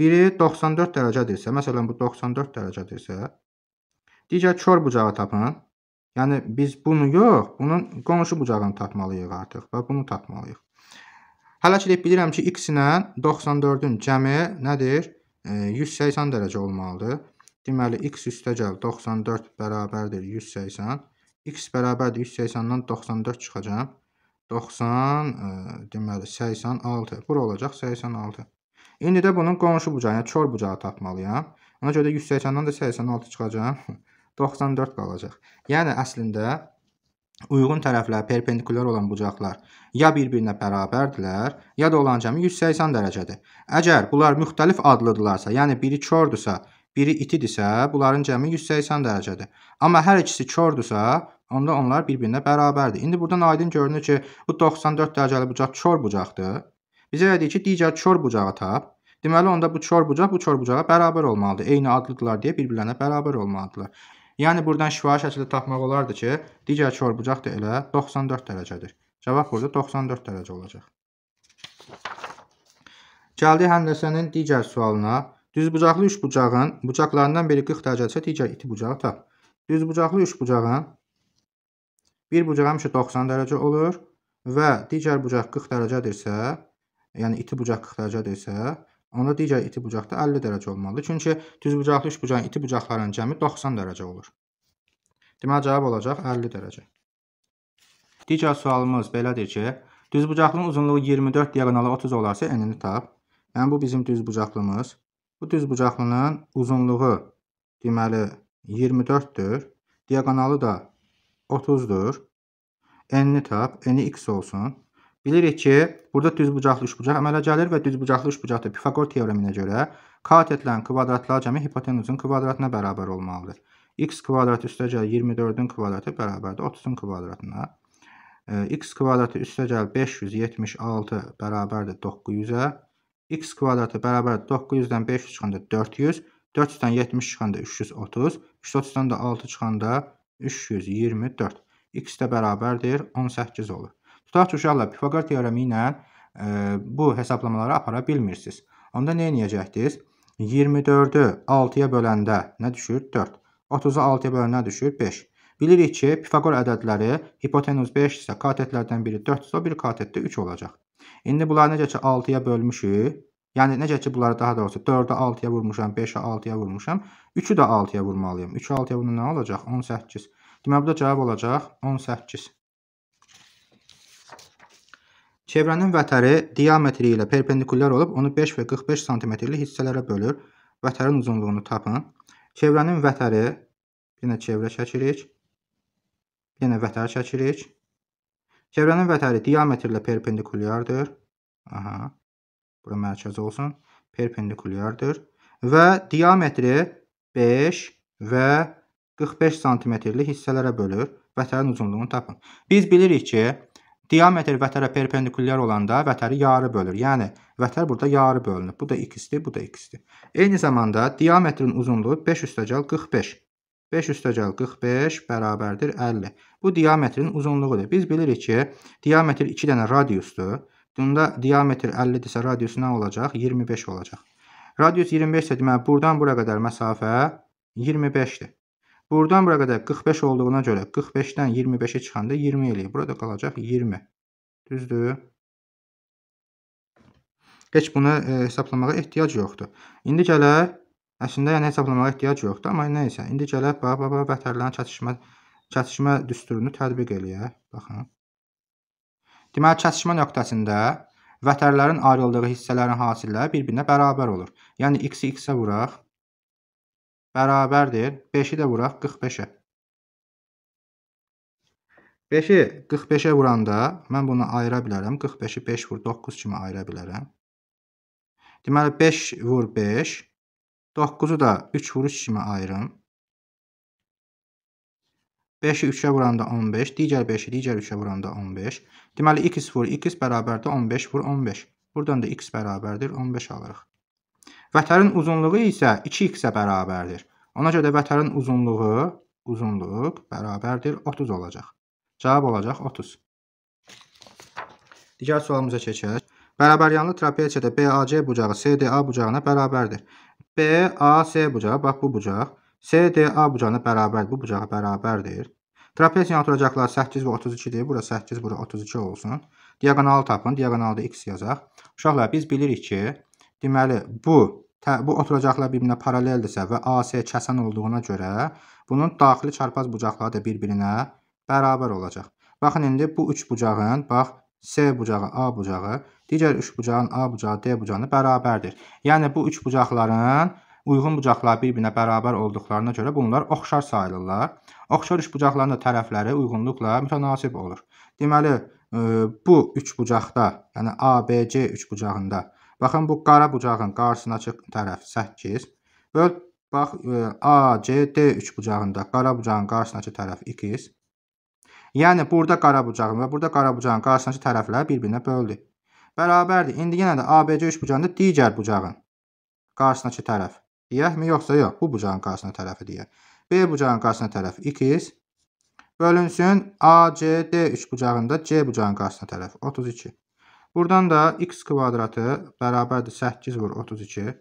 Biri 94 dərəcədirsə, məsələn, bu 94 dərəcədirsə, digər kör bucağı tapın. Yəni, biz bunu yox, bunun qonşu bucağını tapmalıyıq artıq və bunu tapmalıyıq. Hələ ki, bilirəm ki, x ilə 94-ün cəmi nədir? 180 e, dərəcə olmalıdır. Deməli, x üstə gəl 94 bərabərdir 180 x bərabərdir 180-dan 94 çıxacaq. 90 ə, e, deməli 86. Bura olacaq 86. İndi də bunun qonşu bucağı, yəni kör bucağı tapmalıyam. Ona görə də 180-dan da 86 çıxacaq. 94 qalacaq. Yəni əslində uyğun tərəflər perpendikulyar olan bucaqlar ya bir-birinə bərabərdirlər, ya da olan cəmi 180 dərəcədir. Əgər bunlar müxtəlif adlıdırlarsa, yəni biri kördürsə, biri itidirsə, bunların cəmi 180 dərəcədir. Amma hər ikisi kördürsə, onda onlar bir-birinə bərabərdir. İndi buradan aydın görünür ki, bu 94 dərəcəli bucaq kör bucaqdır. Bizə deyir ki, digər kör bucağı tap. Deməli, onda bu kör bucaq bu kör bucağa bərabər olmalıdır. Eyni adlıdırlar deyə bir-birlərinə bərabər olmalıdırlar. Yəni, buradan şifahi şəkildə tapmaq olardı ki, digər kör bucaq da elə 94 dərəcədir. Cavab burada 94 dərəcə olacaq. Gəldi həndəsənin digər sualına. Düzbucaqlı üçbucağın bucaqlarından biri 40 dərəcədirsə, digər iti bucağı tap. Düzbucaqlı üçbucağın bir bucağı həmişə 90 dərəcə olur və digər bucaq 40 dərəcədirsə, yəni iti bucaq 40 dərəcədirsə, onda digər iti bucaq da 50 dərəcə olmalıdır. Çünki düzbucaqlı üçbucağın iti bucaqlarının cəmi 90 dərəcə olur. Deməli cavab olacaq 50 dərəcə. Digər sualımız belədir ki, düzbucaqlının uzunluğu 24 diagonalı 30 olarsa enini tap. Yəni bu bizim düzbucaqlımız. Bu düzbucaqlının uzunluğu deməli 24-dür. Diaqonalı da 30-dur. N-ni tap, N-i x olsun. Bilirik ki, burada düzbucaqlı üçbucaq əmələ gəlir və düzbucaqlı üçbucaqda Pifaqor teoreminə görə katetlərin kvadratlar cəmi hipotenuzun kvadratına bərabər olmalıdır. x kvadrat üstə gəl 24-ün kvadratı bərabərdir 30-un kvadratına. x kvadratı üstə gəl 576 bərabərdir 900-ə x kvadratı bərabər 900-dən 500 çıxanda 400, 400-dən 70 çıxanda 330, 330-dan da 6 çıxanda 324. x də bərabərdir 18 olur. Tutaq ki, uşaqlar Pifaqor teoremi ilə e, bu hesablamaları apara bilmirsiniz. Onda nə edəcəksiniz? 24-ü 6-ya böləndə nə düşür? 4. 30-u 6-ya böləndə düşür? 5. Bilirik ki, Pifaqor ədədləri hipotenuz 5 isə katetlərdən biri 4 isə biri katetdə 3 olacaq. İndi bunları necə ki 6-ya bölmüşük. Yəni necə ki bunları daha doğrusu 4-ü 6-ya vurmuşam, 5-i 6-ya vurmuşam. 3-ü də 6-ya vurmalıyam. 3-ü 6-ya vurunca nə olacaq? 18. Deməli bu da cavab olacaq 18. Çevrənin vətəri diametri ilə perpendikulyar olub, onu 5 və 45 sm-lik hissələrə bölür. Vətərin uzunluğunu tapın. Çevrənin vətəri, yenə çevrə çəkirik, yenə vətər çəkirik. Çevrənin vətəri diametrlə perpendikulyardır. Aha. Bura mərkəz olsun. Perpendikulyardır. Və diametri 5 və 45 santimetrlik hissələrə bölür. Vətərin uzunluğunu tapın. Biz bilirik ki, Diametr vətərə perpendikulyar olanda vətəri yarı bölür. Yəni, vətər burada yarı bölünür. Bu da x-dir, bu da x-dir. Eyni zamanda diametrin uzunluğu 5 üstəcal 45. 5 üstəgəl 45 bərabərdir 50. Bu diametrin uzunluğudur. Biz bilirik ki, diametr 2 dənə radiusdur. Bunda diametr 50-dirsə radius nə olacaq? 25 olacaq. Radius 25 isə deməli buradan bura qədər məsafə 25-dir. Buradan bura qədər 45 olduğuna görə 45-dən 25-ə çıxanda 20 eləyir. Burada qalacaq 20. Düzdür? Heç bunu e, hesablamağa ehtiyac yoxdur. İndi gələk Əslində yəni hesablamağa ehtiyac yoxdur, amma nəysə, indi gələk bax, bax, bax, vətərlərin kəsişmə, kəsişmə düsturunu tətbiq eləyək. Baxın. Deməli, kəsişmə nöqtəsində vətərlərin ayrıldığı hissələrin hasilləri bir-birinə bərabər olur. Yəni, x-i x-ə vuraq, bərabərdir. 5-i də vuraq 45-ə. 5-i 45-ə vuranda mən bunu ayıra bilərəm. 45-i 5 vur 9 kimi ayıra bilərəm. Deməli, 5 vur 5, 9-u da 3 vuruş kimi ayırım. 5-i 3-ə vuranda 15, digər 5-i digər 3-ə vuranda 15. Deməli, x vur x bərabərdir 15 vur 15. Buradan da x bərabərdir 15 alırıq. Vətərin uzunluğu isə 2x-ə bərabərdir. Ona görə də vətərin uzunluğu, uzunluq bərabərdir 30 olacaq. Cavab olacaq 30. Digər sualımıza keçək. Bərabəryanlı trapesiyada BAC bucağı CDA bucağına bərabərdir. BAC bucağı, bax bu bucaq, CDA bucağına bərabərdir, bu bucağa bərabərdir. Trapeziyan oturacaqlar 8 və 32-dir. Bura 8, bura 32 olsun. Diaqonalı tapın. Diaqonalda x yazaq. Uşaqlar, biz bilirik ki, deməli, bu bu oturacaqlar bir-birinə paraleldirsə və AC kəsən olduğuna görə bunun daxili çarpaz bucaqları da bir-birinə bərabər olacaq. Baxın, indi bu üç bucağın, bax, C bucağı, A bucağı digər üç bucağın A bucağı, D bucağına bərabərdir. Yəni bu üç bucaqların uyğun bucaqlar bir-birinə bərabər olduqlarına görə bunlar oxşar sayılırlar. Oxşar üç bucaqların da tərəfləri uyğunluqla mütənasib olur. Deməli, e, bu üç bucaqda, yəni ABC üç bucağında, baxın bu qara bucağın qarşısına çıx tərəf 8, böl, bax, e, ACD üç bucağında qara bucağın qarşısına tərəf 2, Yəni, burada qara bucağın və burada qara bucağın qarşısındakı tərəflər bir-birinə böldü bərabərdir. İndi yenə də ABC üçbucağında digər bucağın qarşısındakı tərəf deyəkmi? Yoxsa yox, bu bucağın qarşısına tərəfi deyək. B bucağın qarşısına tərəfi 2x bölünsün ACD üçbucağında C bucağın qarşısına tərəfi 32. Buradan da x kvadratı bərabərdir 8 vur 32.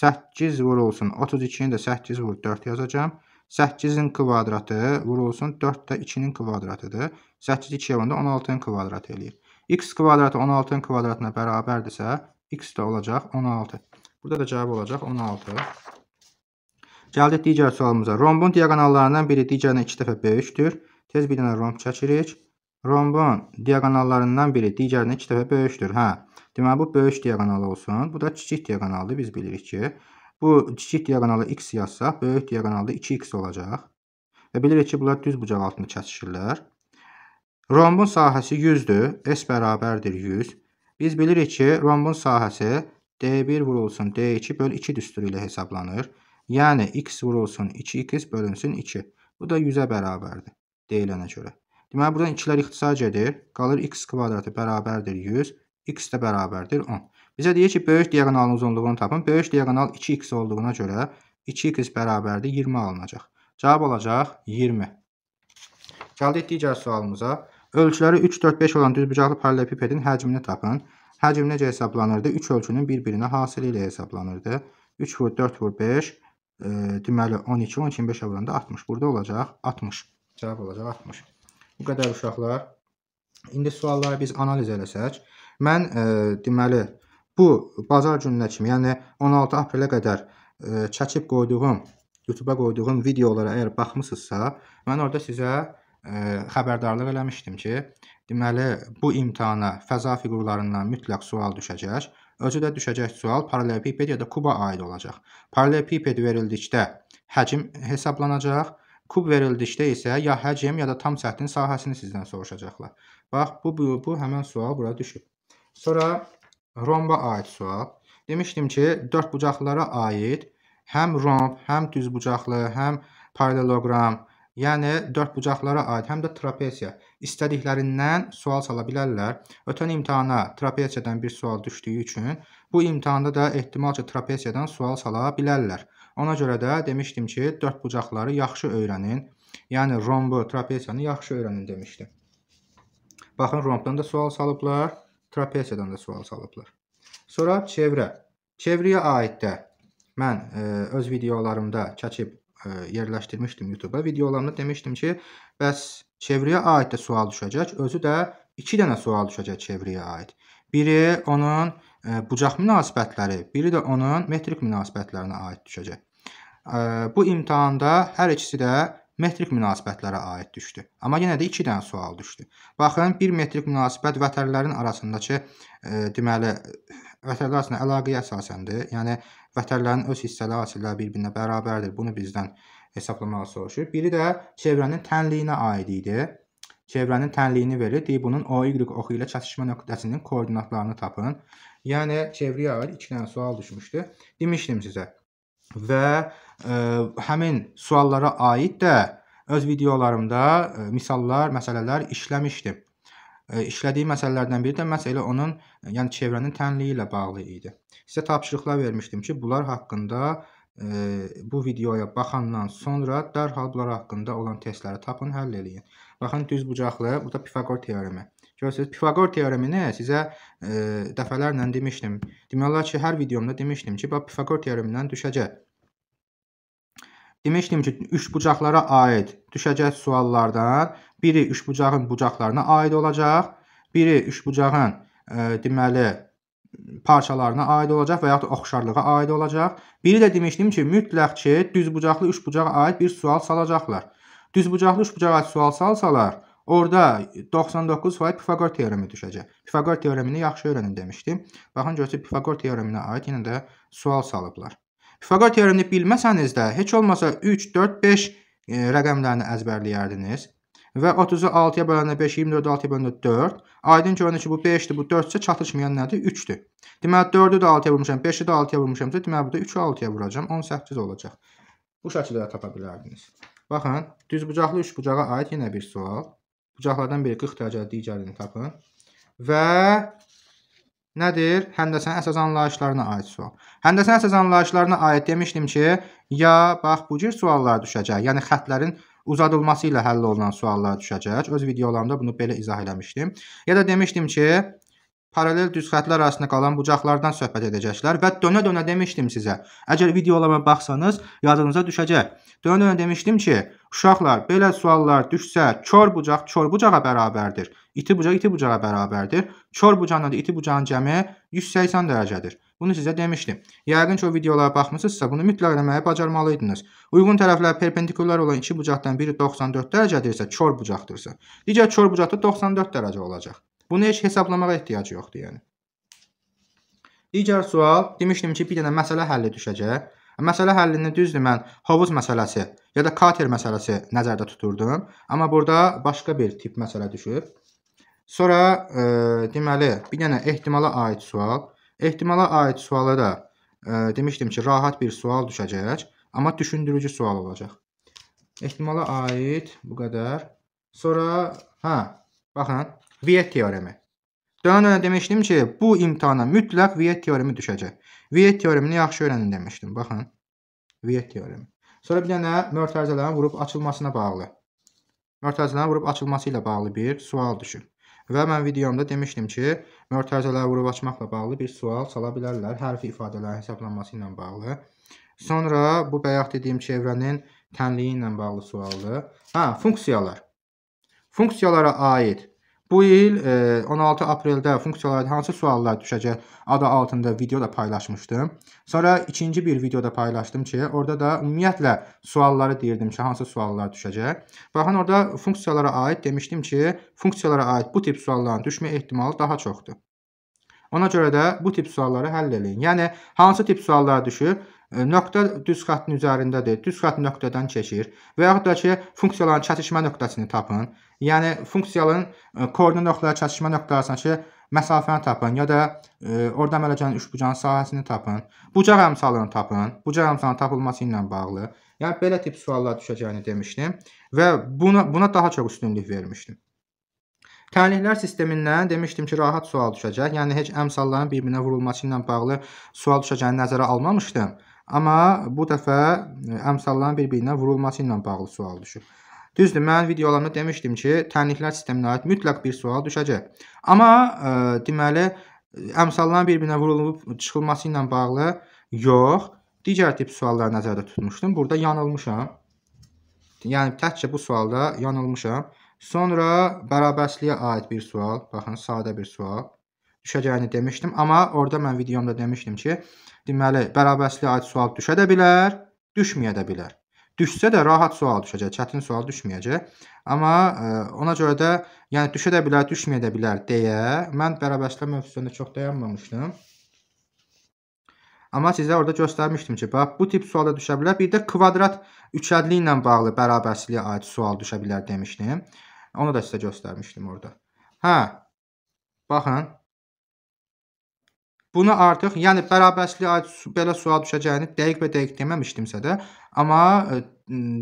8 vurulsun 32-ni də 8 vur 4 yazacağam. 8-in kvadratı vurulsun 4 də 2-nin kvadratıdır. 8 2 yavanda 16-ın kvadratı eləyir x kvadrat 16-ın kvadratına bərabərdirsə, x də olacaq 16. Burada da cavab olacaq 16. Gəldik digər sualımıza. Rombun diagonallarından biri digərinə 2 dəfə böyükdür. Tez bir dənə romb çəkirik. Rombun diagonallarından biri digərinə 2 dəfə böyükdür. Hə, deməli bu böyük diagonal olsun. Bu da kiçik diagonaldır, biz bilirik ki. Bu kiçik diagonalı x yazsaq, böyük diagonalda 2x olacaq. Və bilirik ki, bunlar düz bucaq altında kəsişirlər. Rombun sahəsi 100-dür. S bərabərdir 100. Biz bilirik ki, rombun sahəsi D1 vurulsun D2 böl 2 düsturu ilə hesablanır. Yəni, x vurulsun 2x bölünsün 2. Bu da 100-ə bərabərdir deyilənə görə. Deməli, buradan 2-lər ixtisac edir. Qalır x kvadratı bərabərdir 100. x də bərabərdir 10. Bizə deyir ki, böyük diagonalın uzunluğunu tapın. Böyük diagonal 2x olduğuna görə 2x bərabərdir 20 alınacaq. Cavab olacaq 20. Gəldik digər sualımıza. Ölçüləri 3, 4, 5 olan düzbucaqlı parallelepipedin həcmini tapın. Həcm necə hesablanırdı? 3 ölçünün bir-birinə hasili ilə hesablanırdı. 3 vur 4 vur 5, e, deməli 12, 12-nin 5-ə vuranda 60. Burada olacaq 60. Cavab olacaq 60. Bu qədər uşaqlar. İndi sualları biz analiz eləsək, mən e, deməli bu bazar gününə kimi, yəni 16 aprelə qədər e, çəkib qoyduğum, YouTube-a qoyduğum videolara əgər baxmısınızsa, mən orada sizə xəbərdarlıq eləmişdim ki, deməli bu imtahana fəza fiqurlarından mütləq sual düşəcək. Özü də düşəcək sual parallelepiped ya da kuba aid olacaq. Parallelepiped verildikdə həcm hesablanacaq. Kub verildikdə isə ya həcm ya da tam səthin sahəsini sizdən soruşacaqlar. Bax bu bu, bu həmin sual bura düşüb. Sonra romba aid sual. Demişdim ki, dörd bucaqlara aid həm romb, həm düzbucaqlı, həm paralleloqram, yəni dörd bucaqlara aid, həm də trapesiya istədiklərindən sual sala bilərlər. Ötən imtahana trapesiyadan bir sual düşdüyü üçün bu imtahanda da ehtimalca trapesiyadan sual sala bilərlər. Ona görə də demişdim ki, dörd bucaqları yaxşı öyrənin. Yəni rombu, trapesiyanı yaxşı öyrənin demişdim. Baxın, rombdan da sual salıblar, trapesiyadan da sual salıblar. Sonra çevrə. Çevrəyə aid də mən ə, e, öz videolarımda çəkib E, yerləşdirmişdim YouTube-a. Videolarımda demişdim ki, bəs çeviriyə aid də sual düşəcək. Özü də 2 dənə sual düşəcək çeviriyə aid. Biri onun e, bucaq münasibətləri, biri də onun metrik münasibətlərinə aid düşəcək. E, bu imtahanda hər ikisi də metrik münasibətlərə aid düşdü. Amma yenə də 2 dənə sual düşdü. Baxın, bir metrik münasibət vətərlərin arasındakı deməli vətəndaşla əlaqəyə əsasəndir. Yəni vətənlərin öz hissələri hasilləri bir-birinə bərabərdir. Bunu bizdən hesablamağı soruşur. Biri də çevrənin tənliyinə aid idi. Çevrənin tənliyini verir. Deyir bunun OY oxu ilə çatışma nöqtəsinin koordinatlarını tapın. Yəni çevrəyə aid 2 dənə sual düşmüşdü. Demişdim sizə. Və ə, həmin suallara aid də öz videolarımda ə, misallar, məsələlər işləmişdim işlədiyi məsələlərdən biri də məhz elə onun, yəni çevrənin tənliyi ilə bağlı idi. Sizə tapşırıqlar vermişdim ki, bunlar haqqında e, bu videoya baxandan sonra dərhal bunlar haqqında olan testləri tapın, həll eləyin. Baxın düz bucaqlı, burada Pifaqor teoremi. Görürsüz, Pifaqor teoremini sizə e, dəfələrlə demişdim. Demək olar ki, hər videomda demişdim ki, bax Pifaqor teoremindən düşəcək. Demişdim ki, üç bucaqlara aid düşəcək suallardan Biri üçbucağın bucaqlarına aid olacaq, biri üçbucağın e, deməli parçalarına aid olacaq və yaxud da oxşarlığa aid olacaq. Biri də demişdim ki, mütləq ki, düzbucaqlı üçbucağa aid bir sual salacaqlar. Düzbucaqlı üçbucağa aid sual salsalar, orada 99% Pifaqor teoremi düşəcək. Pifaqor teoremini yaxşı öyrənin demişdim. Baxın görsə Pifaqor teoreminə aid yenə də sual salıblar. Pifaqor teoremini bilməsəniz də heç olmasa 3, 4, 5 rəqəmlərini əzbərləyərdiniz və 30-u 6-ya böləndə 5, 24-ü 6-ya böləndə 4. Aydın görünür ki, bu 5-dir, bu 4-sə çatışmayan nədir? 3-dür. Deməli 4-ü də 6-ya vurmuşam, 5-i də 6-ya vurmuşamsa, deməli burada 3-ü 6-ya vuracam, 18 olacaq. Bu şəkildə də tapa bilərdiniz. Baxın, düzbucaqlı üçbucağa aid yenə bir sual. Bucaqlardan biri 40 dərəcədə digərini tapın. Və Nədir? Həndəsənin əsas anlayışlarına aid sual. Həndəsənin əsas anlayışlarına aid demişdim ki, ya bax bu cür suallar düşəcək. Yəni xətlərin uzadılması ilə həll olunan suallara düşəcək. Öz videolarımda bunu belə izah eləmişdim. Ya da demişdim ki, paralel düz xətlər arasında qalan bucaqlardan söhbət edəcəklər və dönə-dönə demişdim sizə. Əgər videolarıma baxsanız, yadınıza düşəcək. Dönə-dönə demişdim ki, uşaqlar, belə suallar düşsə, kör bucaq kör bucağa bərabərdir. İti bucaq iti bucağa bərabərdir. Kör bucaqla da iti bucağın cəmi 180 dərəcədir. Bunu sizə demişdim. Yəqin ki, o videolara baxmısınızsa, bunu mütləq eləməyi bacarmalıydınız. Uyğun tərəfləri perpendikulyar olan iki bucaqdan biri 94 dərəcədirsə, kör bucaqdırsa, digər kör bucaqda 94 dərəcə olacaq. Bunu heç hesablamağa ehtiyac yoxdur, yəni. Digər sual, demişdim ki, bir dənə məsələ həlli düşəcək. Məsələ həllini düzdür mən hovuz məsələsi ya da kater məsələsi nəzərdə tuturdum, amma burada başqa bir tip məsələ düşür. Sonra, e, deməli, bir dənə ehtimala aid sual. Ehtimala aid sualara ə, e, demişdim ki, rahat bir sual düşəcək, amma düşündürücü sual olacaq. Ehtimala aid bu qədər. Sonra, hə, baxın, Viet teoremi. Daha önə demişdim ki, bu imtahana mütləq Viet teoremi düşəcək. Viet teoremini yaxşı öyrənin demişdim. Baxın, Viet teoremi. Sonra bir dənə mörtəzələrin vurub açılmasına bağlı. Mörtəzələrin vurub açılması ilə bağlı bir sual düşün. Və mən videomda demişdim ki, mörtəzələri vurub açmaqla bağlı bir sual sala bilərlər, hərfi ifadələrin hesablanması ilə bağlı. Sonra bu bayaq dediyim çevrənin tənliyi ilə bağlı sualdır. Hə, funksiyalar. Funksiyalara aid Bu il 16 e, apreldə funksiyalarda hansı suallar düşəcək adı altında video da paylaşmışdım. Sonra ikinci bir videoda paylaşdım ki, orada da ümumiyyətlə sualları deyirdim ki, hansı suallar düşəcək. Baxın, orada funksiyalara aid demişdim ki, funksiyalara aid bu tip sualların düşmə ehtimalı daha çoxdur. Ona görə də bu tip sualları həll eləyin. Yəni, hansı tip suallar düşür? E, nöqtə düz xəttin üzərindədir, düz xətt nöqtədən keçir və yaxud da ki, funksiyaların çatışma nöqtəsini tapın Yəni funksiyaların e, koordinat nöqtələri, kəsişmə nöqtələri ki, məsafəni tapın ya da e, orada əmələ gələn üçbucağın sahəsini tapın. Bucaq əmsalını tapın. Bucaq əmsalının tapılması ilə bağlı. Yəni belə tip suallar düşəcəyini demişdim və buna buna daha çox üstünlük vermişdim. Təlihlər sistemindən demişdim ki, rahat sual düşəcək. Yəni heç əmsalların bir-birinə vurulması ilə bağlı sual düşəcəyini nəzərə almamışdım. Amma bu dəfə e, əmsalların bir-birinə vurulması ilə bağlı sual düşür. Düzdür, mən videolarımda demişdim ki, tənliklər sisteminə aid mütləq bir sual düşəcək. Amma ə, e, deməli, əmsalların bir-birinə vurulub çıxılması ilə bağlı yox, digər tip sualları nəzərdə tutmuşdum. Burada yanılmışam. Yəni, təkcə bu sualda yanılmışam. Sonra bərabərsliyə aid bir sual, baxın, sadə bir sual düşəcəyini demişdim. Amma orada mən videomda demişdim ki, deməli, bərabərsliyə aid sual düşə də bilər, düşməyə də bilər. Düşsə də rahat sual düşəcək, çətin sual düşməyəcək. Amma ə, e, ona görə də, yəni düşə də bilər, düşməyə də bilər deyə mən bərabərləşdirmə mövzusunda çox dayanmamışdım. Amma sizə orada göstərmişdim ki, bax bu tip suala düşə bilər. Bir də kvadrat üçədli ilə bağlı bərabərsizliyə aid sual düşə bilər demişdim. Onu da sizə göstərmişdim orada. Hə. Baxın. Bunu artıq, yəni bərabərsizliyə aid belə sual düşəcəyini dəqiq və dəqiq deməmişdimsə də, Amma e,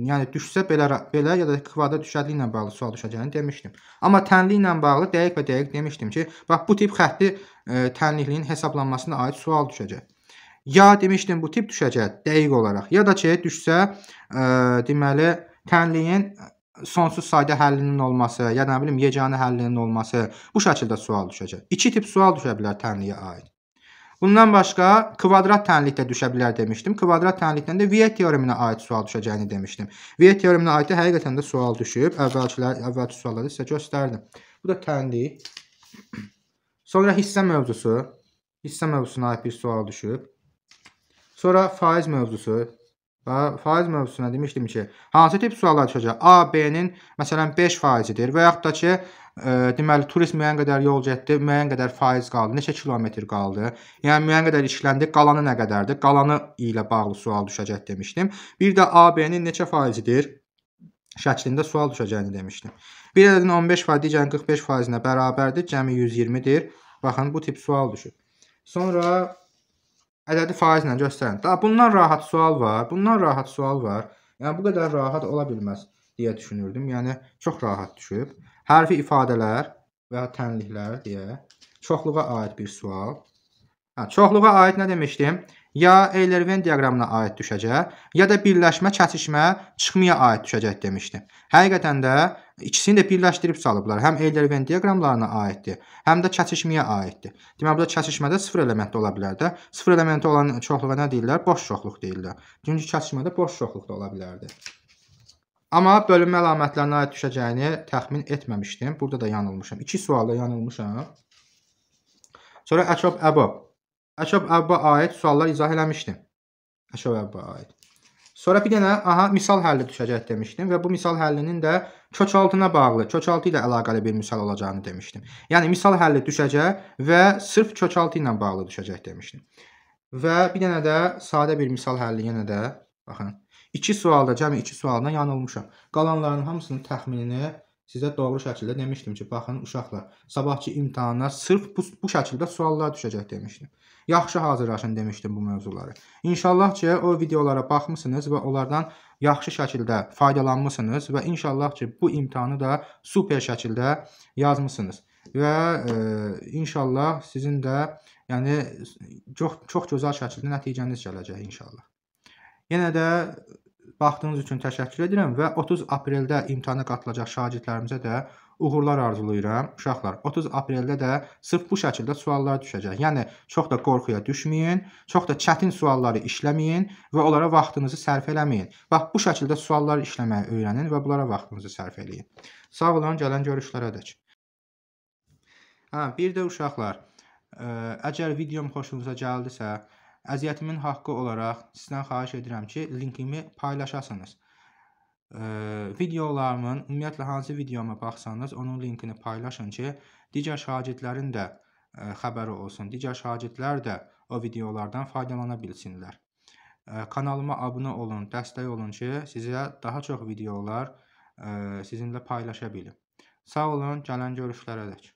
yəni düşsə belə belə ya da kvadrat düşərliklə bağlı sual düşəcəyini demişdim. Amma tənliklə bağlı dəqiq və dəqiq demişdim ki, bax bu tip xətti e, tənlikliyin hesablanmasına aid sual düşəcək. Ya demişdim bu tip düşəcək dəqiq olaraq, ya da ki düşsə ə, e, deməli tənliyin sonsuz sayda həllinin olması, ya nə bilim yeganə həllinin olması bu şəkildə sual düşəcək. İki tip sual düşə bilər tənliyə aid. Bundan başqa kvadrat tənlik də düşə bilər demişdim. Kvadrat tənlikdən də Viet teoreminə aid sual düşəcəyini demişdim. Viet teoreminə aid də həqiqətən də sual düşüb. Əvvəlkilər, əvvəlki sualları sizə göstərdim. Bu da tənlik. Sonra hissə mövzusu. Hissə mövzusuna aid bir sual düşüb. Sonra faiz mövzusu, Və faiz mövzusuna demişdim ki, hansı tip suallar düşəcək? A, B-nin məsələn 5 faizidir və yaxud da ki, ə, e, deməli turist müəyyən qədər yol getdi, müəyyən qədər faiz qaldı, neçə kilometr qaldı? Yəni müəyyən qədər işləndi, qalanı nə qədərdir? Qalanı ilə bağlı sual düşəcək demişdim. Bir də A, B-nin neçə faizidir? şəklində sual düşəcəyini demişdim. Bir ədədin 15 faiz, digərin 45 faizinə bərabərdir, cəmi 120-dir. Baxın, bu tip sual düşüb. Sonra ədədi faizlə göstərin. Da bundan rahat sual var, bundan rahat sual var. Yəni bu qədər rahat ola bilməz deyə düşünürdüm. Yəni çox rahat düşüb. Hərfi ifadələr və ya tənliklər deyə çoxluğa aid bir sual. Hə, çoxluğa aid nə demişdim? Ya Euler-Venn diaqramına aid düşəcək, ya da birləşmə, kəsişmə, çıxmaya aid düşəcək demişdim. Həqiqətən də İkisini də birləşdirib salıblar. Həm Eyler-Ven diaqramlarına aiddir, həm də kəsişməyə aiddir. Deməli, burada kəsişmədə sıfır elementi ola bilər də. Sıfır elementi olan çoxluğa nə deyirlər? Boş çoxluq deyirlər. Çünki kəsişmədə boş çoxluq da ola bilərdi. Amma bölünmə əlamətlərinə aid düşəcəyini təxmin etməmişdim. Burada da yanılmışam. İki sualda yanılmışam. Sonra Əşab Əbab. Əşab Əbaba aid suallar izah eləmişdim. Əşab Əbaba aid. Sonra bir dənə aha misal həlli düşəcək demişdim və bu misal həllinin də kökaltına bağlı, kökaltı ilə əlaqəli bir misal olacağını demişdim. Yəni misal həlli düşəcək və sırf kökaltı ilə bağlı düşəcək demişdim. Və bir dənə də sadə bir misal həlli yenə də baxın. 2 sualda cəmi 2 sualdan yanılmışam. Qalanların hamısının təxminini Sizə doğru şəkildə demişdim ki, baxın uşaqlar, sabahki imtahana sırf bu, bu şəkildə suallar düşəcək demişdim. Yaxşı hazırlaşın demişdim bu mövzuları. İnşallah ki, o videolara baxmısınız və onlardan yaxşı şəkildə faydalanmısınız və inşallah ki, bu imtahanı da super şəkildə yazmısınız. Və e, inşallah sizin də yəni çox çox gözəl şəkildə nəticəniz gələcək inşallah. Yenə də Vaxtınız üçün təşəkkür edirəm və 30 apreldə imtahana qatılacaq şagirdlərimizə də uğurlar arzulayıram. Uşaqlar, 30 apreldə də sırf bu şəkildə suallar düşəcək. Yəni çox da qorxuya düşməyin, çox da çətin sualları işləməyin və onlara vaxtınızı sərf eləməyin. Bax bu şəkildə suallar işləməyi öyrənin və bunlara vaxtınızı sərf eləyin. Sağ olun, gələn görüşlərə dək. Hə, bir də uşaqlar, əgər videom xoşunuza gəldisə, Əziyyətimin haqqı olaraq sizdən xahiş edirəm ki, linkimi paylaşasınız. E, videolarımın, ümumiyyətlə hansı videoma baxsanız, onun linkini paylaşın ki, digər şagirdlərin də e, xəbəri olsun. Digər şagirdlər də o videolardan faydalana bilsinlər. E, kanalıma abunə olun, dəstək olun ki, sizə daha çox videolar e, sizinlə paylaşa bilim. Sağ olun, gələn görüşlərə dək.